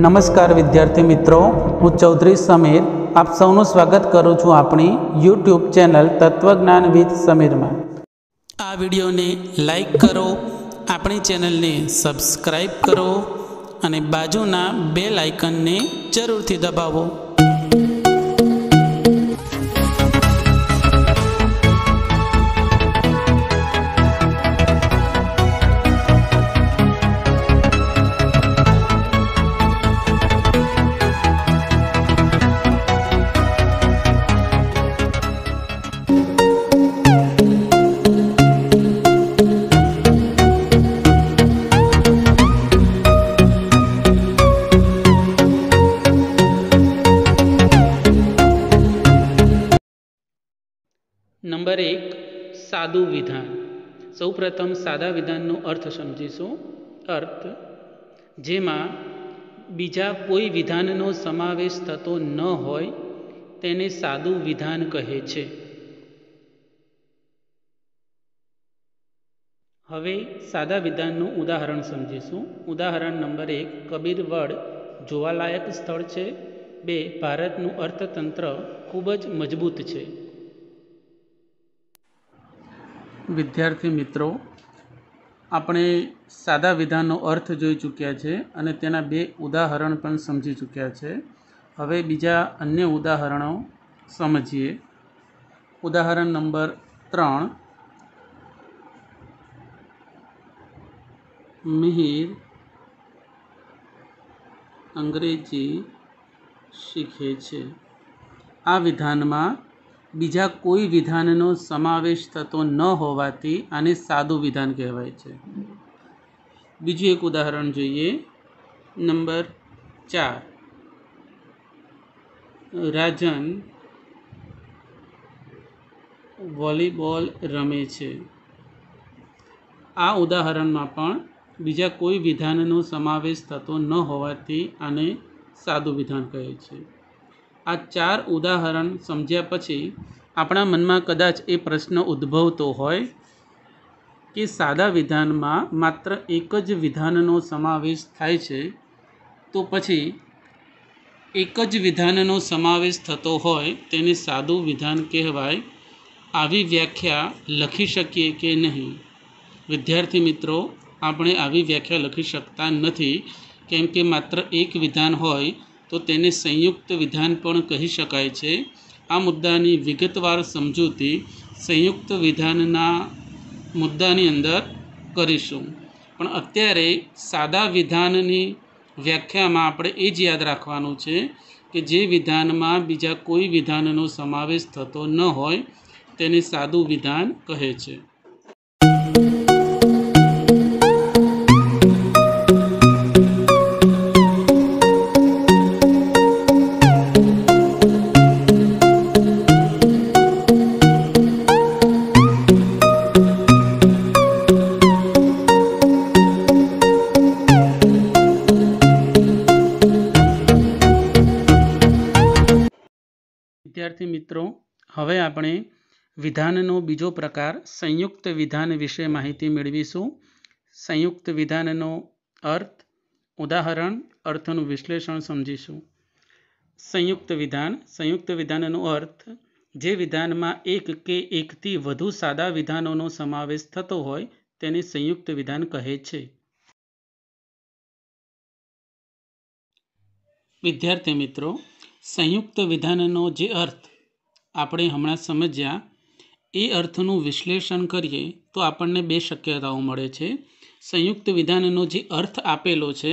નમસ્કાર વિદ્યાર્થી મિત્રો હું ચૌધરી સમીર આપ સૌનું સ્વાગત કરું છું આપણી યુટ્યુબ ચેનલ તત્વજ્ઞાન વિથ સમીરમાં આ વિડીયોને લાઇક કરો આપણી ચેનલને સબસ્ક્રાઈબ કરો અને બાજુના બે લાઇકનને જરૂરથી દબાવો સાદું વિધાન સૌપ્રથમ સાદા વિધાનનો અર્થ સમજીશું અર્થ જેમાં બીજા કોઈ વિધાનનો સમાવેશ થતો ન હોય તેને સાદું વિધાન કહે છે હવે સાદા વિધાનનું ઉદાહરણ સમજીશું ઉદાહરણ નંબર એક કબીરવડ જોવાલાયક સ્થળ છે બે ભારતનું અર્થતંત્ર ખૂબ જ મજબૂત છે વિદ્યાર્થી મિત્રો આપણે સાદા વિધાનનો અર્થ જોઈ ચૂક્યા છે અને તેના બે ઉદાહરણ પણ સમજી ચૂક્યા છે હવે બીજા અન્ય ઉદાહરણો સમજીએ ઉદાહરણ નંબર ત્રણ મિહિર અંગ્રેજી શીખે છે આ વિધાનમાં બીજા કોઈ વિધાનનો સમાવેશ થતો ન હોવાથી આને સાદું વિધાન કહેવાય છે બીજું એક ઉદાહરણ જોઈએ નંબર ચાર રાજન વોલીબોલ રમે છે આ ઉદાહરણમાં પણ બીજા કોઈ વિધાનનો સમાવેશ થતો ન હોવાથી આને સાદું વિધાન કહે છે આ ચાર ઉદાહરણ સમજ્યા પછી આપણા મનમાં કદાચ એ પ્રશ્ન ઉદ્ભવતો હોય કે સાદા વિધાનમાં માત્ર એક જ વિધાનનો સમાવેશ થાય છે તો પછી એક જ વિધાનનો સમાવેશ થતો હોય તેને સાદું વિધાન કહેવાય આવી વ્યાખ્યા લખી શકીએ કે નહીં વિદ્યાર્થી મિત્રો આપણે આવી વ્યાખ્યા લખી શકતા નથી કેમ કે માત્ર એક વિધાન હોય તો તેને સંયુક્ત વિધાન પણ કહી શકાય છે આ મુદ્દાની વિગતવાર સમજૂતી સંયુક્ત વિધાનના મુદ્દાની અંદર કરીશું પણ અત્યારે સાદા વિધાનની વ્યાખ્યામાં આપણે એ જ યાદ રાખવાનું છે કે જે વિધાનમાં બીજા કોઈ વિધાનનો સમાવેશ થતો ન હોય તેને સાદું વિધાન કહે છે વિદ્યાર્થી મિત્રો હવે આપણે વિધાનનો બીજો પ્રકાર સંયુક્ત વિધાન વિશે માહિતી મેળવીશું સંયુક્ત વિધાનનો અર્થ ઉદાહરણ અર્થનું વિશ્લેષણ સમજીશું સંયુક્ત વિધાન સંયુક્ત વિધાનનો અર્થ જે વિધાનમાં એક કે એકથી વધુ સાદા વિધાનોનો સમાવેશ થતો હોય તેને સંયુક્ત વિધાન કહે છે વિદ્યાર્થી મિત્રો સંયુક્ત વિધાનનો જે અર્થ આપણે હમણાં સમજ્યા એ અર્થનું વિશ્લેષણ કરીએ તો આપણને બે શક્યતાઓ મળે છે સંયુક્ત વિધાનનો જે અર્થ આપેલો છે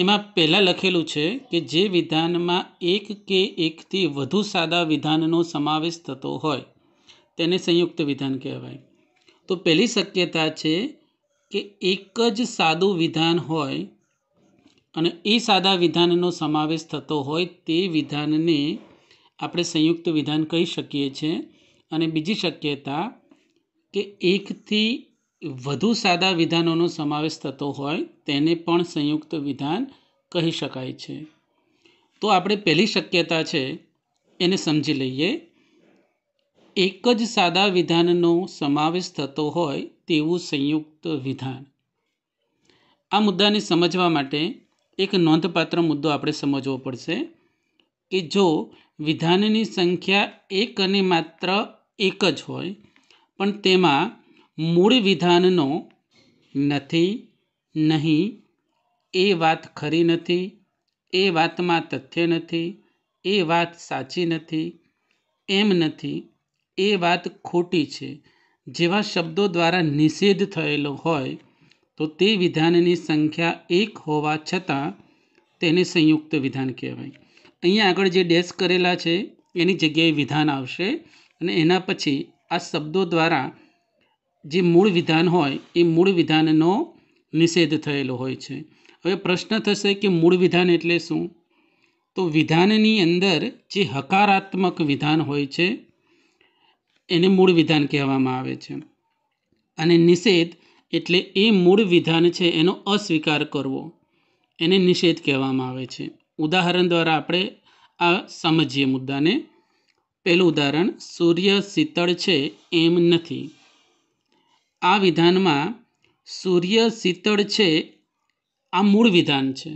એમાં પહેલાં લખેલું છે કે જે વિધાનમાં એક કે એકથી વધુ સાદા વિધાનનો સમાવેશ થતો હોય તેને સંયુક્ત વિધાન કહેવાય તો પહેલી શક્યતા છે કે એક જ સાદું વિધાન હોય અને એ સાદા વિધાનનો સમાવેશ થતો હોય તે વિધાનને આપણે સંયુક્ત વિધાન કહી શકીએ છીએ અને બીજી શક્યતા કે એકથી વધુ સાદા વિધાનોનો સમાવેશ થતો હોય તેને પણ સંયુક્ત વિધાન કહી શકાય છે તો આપણે પહેલી શક્યતા છે એને સમજી લઈએ એક જ સાદા વિધાનનો સમાવેશ થતો હોય તેવું સંયુક્ત વિધાન આ મુદ્દાને સમજવા માટે એક નોંધપાત્ર મુદ્દો આપણે સમજવો પડશે કે જો વિધાનની સંખ્યા એક અને માત્ર એક જ હોય પણ તેમાં મૂળ વિધાનનો નથી નહીં એ વાત ખરી નથી એ વાતમાં તથ્ય નથી એ વાત સાચી નથી એમ નથી એ વાત ખોટી છે જેવા શબ્દો દ્વારા નિષેધ થયેલો હોય તો તે વિધાનની સંખ્યા એક હોવા છતાં તેને સંયુક્ત વિધાન કહેવાય અહીંયા આગળ જે ડેશ કરેલા છે એની જગ્યાએ વિધાન આવશે અને એના પછી આ શબ્દો દ્વારા જે મૂળ વિધાન હોય એ મૂળ વિધાનનો નિષેધ થયેલો હોય છે હવે પ્રશ્ન થશે કે મૂળ વિધાન એટલે શું તો વિધાનની અંદર જે હકારાત્મક વિધાન હોય છે એને મૂળ વિધાન કહેવામાં આવે છે અને નિષેધ એટલે એ મૂળ વિધાન છે એનો અસ્વીકાર કરવો એને નિષેધ કહેવામાં આવે છે ઉદાહરણ દ્વારા આપણે આ સમજીએ મુદ્દાને પહેલું ઉદાહરણ સૂર્ય શીતળ છે એમ નથી આ વિધાનમાં સૂર્ય શીતળ છે આ મૂળ વિધાન છે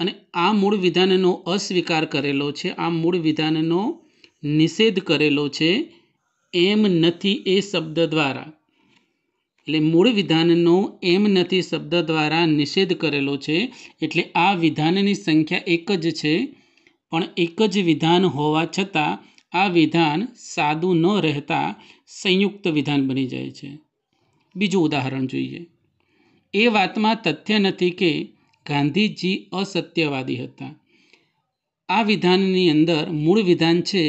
અને આ મૂળ વિધાનનો અસ્વીકાર કરેલો છે આ મૂળ વિધાનનો નિષેધ કરેલો છે એમ નથી એ શબ્દ દ્વારા એટલે મૂળ વિધાનનો એમ નથી શબ્દ દ્વારા નિષેધ કરેલો છે એટલે આ વિધાનની સંખ્યા એક જ છે પણ એક જ વિધાન હોવા છતાં આ વિધાન સાદું ન રહેતા સંયુક્ત વિધાન બની જાય છે બીજું ઉદાહરણ જોઈએ એ વાતમાં તથ્ય નથી કે ગાંધીજી અસત્યવાદી હતા આ વિધાનની અંદર મૂળ વિધાન છે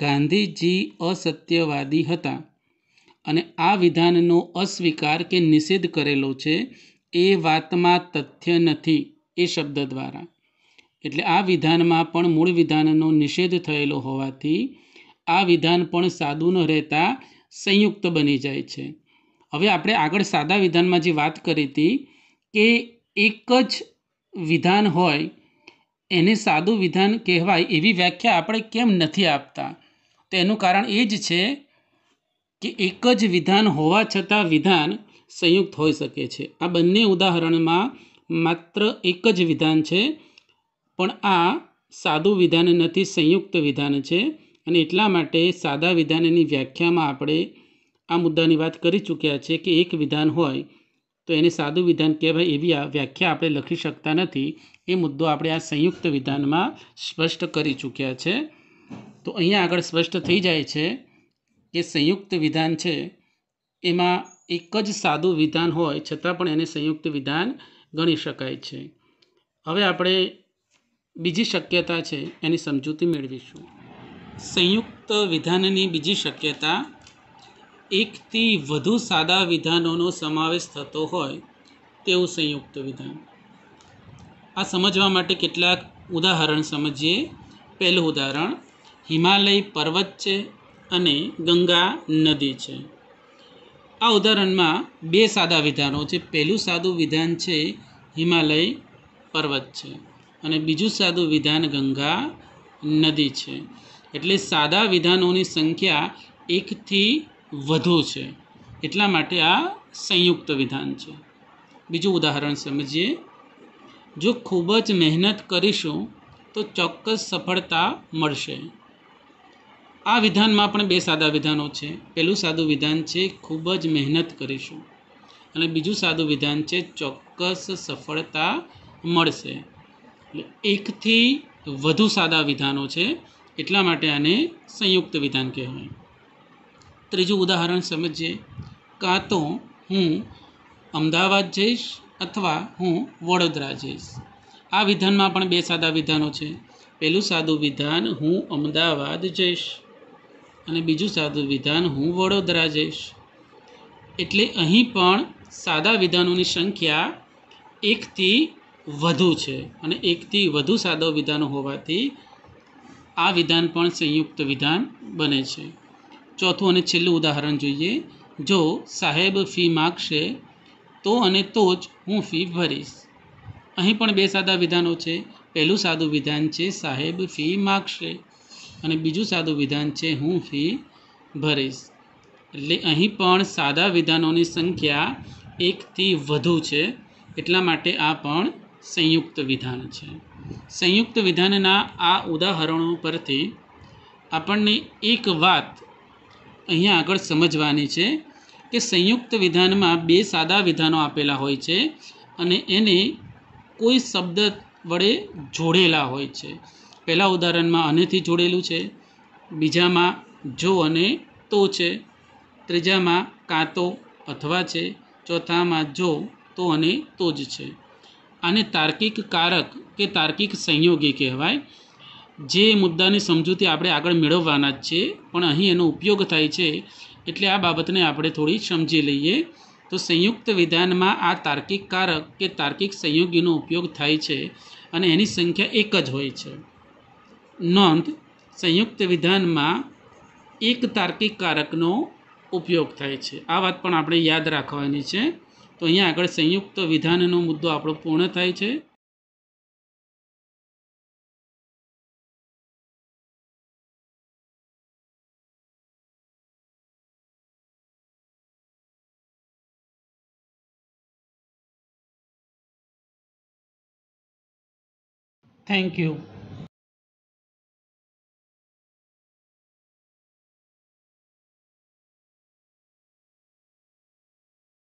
ગાંધીજી અસત્યવાદી હતા અને આ વિધાનનો અસ્વીકાર કે નિષેધ કરેલો છે એ વાતમાં તથ્ય નથી એ શબ્દ દ્વારા એટલે આ વિધાનમાં પણ મૂળ વિધાનનો નિષેધ થયેલો હોવાથી આ વિધાન પણ સાદું ન રહેતા સંયુક્ત બની જાય છે હવે આપણે આગળ સાદા વિધાનમાં જે વાત કરી હતી કે એક જ વિધાન હોય એને સાદું વિધાન કહેવાય એવી વ્યાખ્યા આપણે કેમ નથી આપતા તો એનું કારણ એ જ છે કે એક જ વિધાન હોવા છતાં વિધાન સંયુક્ત હોઈ શકે છે આ બંને ઉદાહરણમાં માત્ર એક જ વિધાન છે પણ આ સાદું વિધાન નથી સંયુક્ત વિધાન છે અને એટલા માટે સાદા વિધાનની વ્યાખ્યામાં આપણે આ મુદ્દાની વાત કરી ચૂક્યા છે કે એક વિધાન હોય તો એને સાદું વિધાન કહેવાય એવી આ વ્યાખ્યા આપણે લખી શકતા નથી એ મુદ્દો આપણે આ સંયુક્ત વિધાનમાં સ્પષ્ટ કરી ચૂક્યા છે તો અહીંયા આગળ સ્પષ્ટ થઈ જાય છે જે સંયુક્ત વિધાન છે એમાં એક જ સાદું વિધાન હોય છતાં પણ એને સંયુક્ત વિધાન ગણી શકાય છે હવે આપણે બીજી શક્યતા છે એની સમજૂતી મેળવીશું સંયુક્ત વિધાનની બીજી શક્યતા એકથી વધુ સાદા વિધાનોનો સમાવેશ થતો હોય તેવું સંયુક્ત વિધાન આ સમજવા માટે કેટલાક ઉદાહરણ સમજીએ પહેલું ઉદાહરણ હિમાલય પર્વત છે અને ગંગા નદી છે આ ઉદાહરણમાં બે સાદા વિધાનો છે પહેલું સાદું વિધાન છે હિમાલય પર્વત છે અને બીજું સાદું વિધાન ગંગા નદી છે એટલે સાદા વિધાનોની સંખ્યા એકથી વધુ છે એટલા માટે આ સંયુક્ત વિધાન છે બીજું ઉદાહરણ સમજીએ જો ખૂબ જ મહેનત કરીશું તો ચોક્કસ સફળતા મળશે આ વિધાનમાં પણ બે સાદા વિધાનો છે પહેલું સાદું વિધાન છે ખૂબ જ મહેનત કરીશું અને બીજું સાદું વિધાન છે ચોક્કસ સફળતા મળશે એટલે એકથી વધુ સાદા વિધાનો છે એટલા માટે આને સંયુક્ત વિધાન કહેવાય ત્રીજું ઉદાહરણ સમજીએ કાં તો હું અમદાવાદ જઈશ અથવા હું વડોદરા જઈશ આ વિધાનમાં પણ બે સાદા વિધાનો છે પહેલું સાદું વિધાન હું અમદાવાદ જઈશ અને બીજું સાદું વિધાન હું વડોદરા જઈશ એટલે અહીં પણ સાદા વિધાનોની સંખ્યા એકથી વધુ છે અને એકથી વધુ સાદા વિધાનો હોવાથી આ વિધાન પણ સંયુક્ત વિધાન બને છે ચોથું અને છેલ્લું ઉદાહરણ જોઈએ જો સાહેબ ફી માગશે તો અને તો જ હું ફી ભરીશ અહીં પણ બે સાદા વિધાનો છે પહેલું સાદું વિધાન છે સાહેબ ફી માગશે અને બીજું સાદું વિધાન છે હું ફી ભરીશ એટલે અહીં પણ સાદા વિધાનોની સંખ્યા એકથી વધુ છે એટલા માટે આ પણ સંયુક્ત વિધાન છે સંયુક્ત વિધાનના આ ઉદાહરણો પરથી આપણને એક વાત અહીંયા આગળ સમજવાની છે કે સંયુક્ત વિધાનમાં બે સાદા વિધાનો આપેલા હોય છે અને એને કોઈ શબ્દ વડે જોડેલા હોય છે પહેલાં ઉદાહરણમાં અનેથી જોડેલું છે બીજામાં જો અને તો છે ત્રીજામાં કાં તો અથવા છે ચોથામાં જો તો અને તો જ છે આને તાર્કિક કારક કે તાર્કિક સંયોગી કહેવાય જે મુદ્દાની સમજૂતી આપણે આગળ મેળવવાના જ છે પણ અહીં એનો ઉપયોગ થાય છે એટલે આ બાબતને આપણે થોડી સમજી લઈએ તો સંયુક્ત વિધાનમાં આ તાર્કિક કારક કે તાર્કિક સંયોગીનો ઉપયોગ થાય છે અને એની સંખ્યા એક જ હોય છે નોંધ સંયુક્ત વિધાનમાં એક તાર્કિક કારકનો ઉપયોગ થાય છે આ વાત પણ આપણે યાદ રાખવાની છે તો અહીંયા આગળ સંયુક્ત વિધાનનો મુદ્દો આપણો પૂર્ણ થાય છે થેન્ક યુ